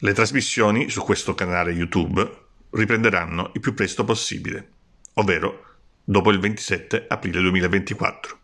Le trasmissioni su questo canale YouTube riprenderanno il più presto possibile, ovvero dopo il 27 aprile 2024.